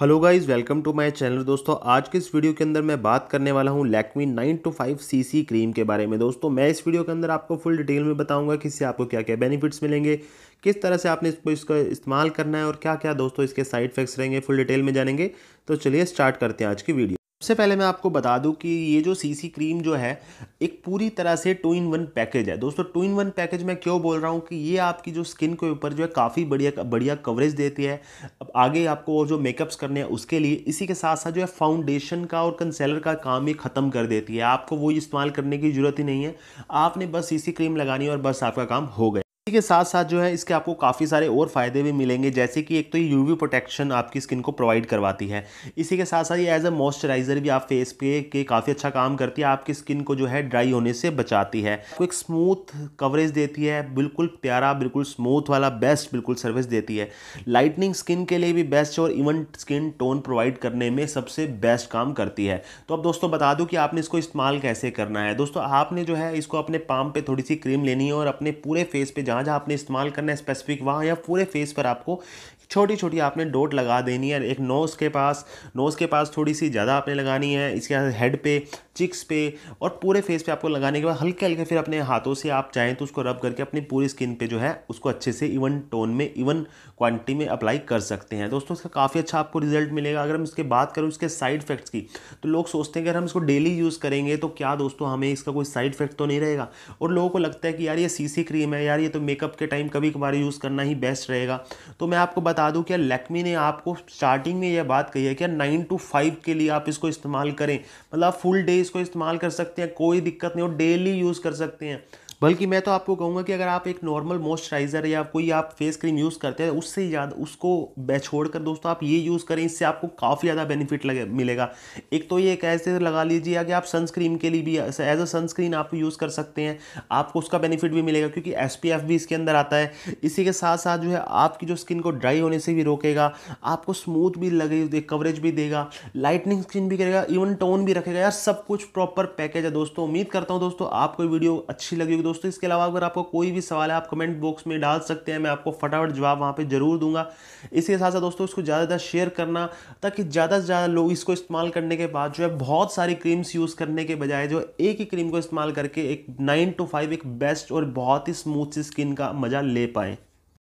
hello guys welcome to my channel दोस्तों आज के इस वीडियो के अंदर मैं बात करने वाला हूं Lakme nine two five CC cream के बारे में दोस्तों मैं इस वीडियो के अंदर आपको फुल डिटेल में बताऊंगा कि इससे आपको क्या क्या बेनिफिट्स मिलेंगे किस तरह से आपने इसको इसका इस्तेमाल करना है और क्या क्या दोस्तों इसके साइड इफेक्ट्स रहेंगे फुल डिटेल में जानेंगे तो चलिए स्टार्ट करते हैं आज की वीडियो सबसे पहले मैं आपको बता दूं कि ये जो सीसी क्रीम जो है एक पूरी तरह से टू इन वन पैकेज है दोस्तों टू इन वन पैकेज मैं क्यों बोल रहा हूँ कि ये आपकी जो स्किन के ऊपर जो है काफ़ी बढ़िया बढ़िया कवरेज देती है अब आगे आपको जो मेकअप्स करने हैं उसके लिए इसी के साथ साथ जो है फाउंडेशन का और कंसेलर का काम ये ख़त्म कर देती है आपको वो इस्तेमाल करने की ज़रूरत ही नहीं है आपने बस सी क्रीम लगानी और बस आपका काम हो गया इसी के साथ साथ जो है इसके आपको काफ़ी सारे और फ़ायदे भी मिलेंगे जैसे कि एक तो ये यूवी प्रोटेक्शन आपकी स्किन को प्रोवाइड करवाती है इसी के साथ साथ ये एज अ मॉइस्चराइज़र भी आप फेस पे के काफ़ी अच्छा काम करती है आपकी स्किन को जो है ड्राई होने से बचाती है आपको एक स्मूथ कवरेज देती है बिल्कुल प्यारा बिल्कुल स्मूथ वाला बेस्ट बिल्कुल सर्विस देती है लाइटनिंग स्किन के लिए भी बेस्ट और इवन स्किन टोन प्रोवाइड करने में सबसे बेस्ट काम करती है तो अब दोस्तों बता दूँ कि आपने इसको इस्तेमाल कैसे करना है दोस्तों आपने जो है इसको अपने पाम पर थोड़ी सी क्रीम लेनी है और अपने पूरे फेस पे जहाँ जहाँ आपने इस्तेमाल करना है स्पेसिफिक वहाँ या पूरे फेस पर आपको छोटी छोटी आपने डोट लगा देनी है एक नोज़ के पास नोज़ के पास थोड़ी सी ज़्यादा आपने लगानी है इसके साथ हेड पे चिक्स पे और पूरे फेस पे आपको लगाने के बाद हल्के हल्के फिर अपने हाथों से आप चाहें तो उसको रब करके अपनी पूरी स्किन पे जो है उसको अच्छे से इवन टोन में इवन क्वांटिटी में अप्लाई कर सकते हैं दोस्तों इसका काफ़ी अच्छा आपको रिजल्ट मिलेगा अगर हम इसके बात करें उसके साइड इफेक्ट्स की तो लोग सोचते हैं कि अगर हम इसको डेली यूज़ करेंगे तो क्या दोस्तों हमें इसका कोई साइड इफेक्ट तो नहीं रहेगा और लोगों को लगता है कि यार ये सी क्रीम है यार ये तो मेकअप के टाइम कभी कभार यूज़ करना ही बेस्ट रहेगा तो मैं आपको बता बता दूं क्या लैक्मी ने आपको स्टार्टिंग में यह बात कही है कि नाइन टू फाइव के लिए आप इसको इस्तेमाल करें मतलब आप फुल डे इसको इस्तेमाल कर सकते हैं कोई दिक्कत नहीं और डेली यूज़ कर सकते हैं बल्कि मैं तो आपको कहूँगा कि अगर आप एक नॉर्मल मॉइस्चराइज़र या कोई आप फेस क्रीम यूज़ करते हैं उससे ज़्यादा उसको छोड़ कर दोस्तों आप ये यूज़ करें इससे आपको काफ़ी ज़्यादा बेनिफिट लगे मिलेगा एक तो ये एक ऐसे लगा लीजिए कि आप सनस्क्रीन के लिए भी एज अ सनस्क्रीन आप यूज़ कर सकते हैं आपको उसका बेनिफिट भी मिलेगा क्योंकि एस भी इसके अंदर आता है इसी के साथ साथ जो है आपकी जो स्किन को ड्राई होने से भी रोकेगा आपको स्मूथ भी लगे कवरेज भी देगा लाइटनिंग स्किन भी करेगा इवन टोन भी रखेगा यार सब कुछ प्रॉपर पैकेज है दोस्तों उम्मीद करता हूँ दोस्तों आपको वीडियो अच्छी लगेगी दोस्तों दोस्तों इसके अलावा अगर आपको कोई भी सवाल है आप कमेंट बॉक्स में डाल सकते हैं मैं आपको फटाफट जवाब वहाँ पर जरूर दूंगा इसके साथ साथ दोस्तों इसको ज़्यादा ज़्यादा शेयर करना ताकि ज़्यादा से ज़्यादा लोग इसको इस्तेमाल करने के बाद जो है बहुत सारी क्रीम्स यूज़ करने के बजाय जो एक ही क्रीम को इस्तेमाल करके एक नाइन टू फाइव एक बेस्ट और बहुत ही स्मूथ सी स्किन का मज़ा ले पाएँ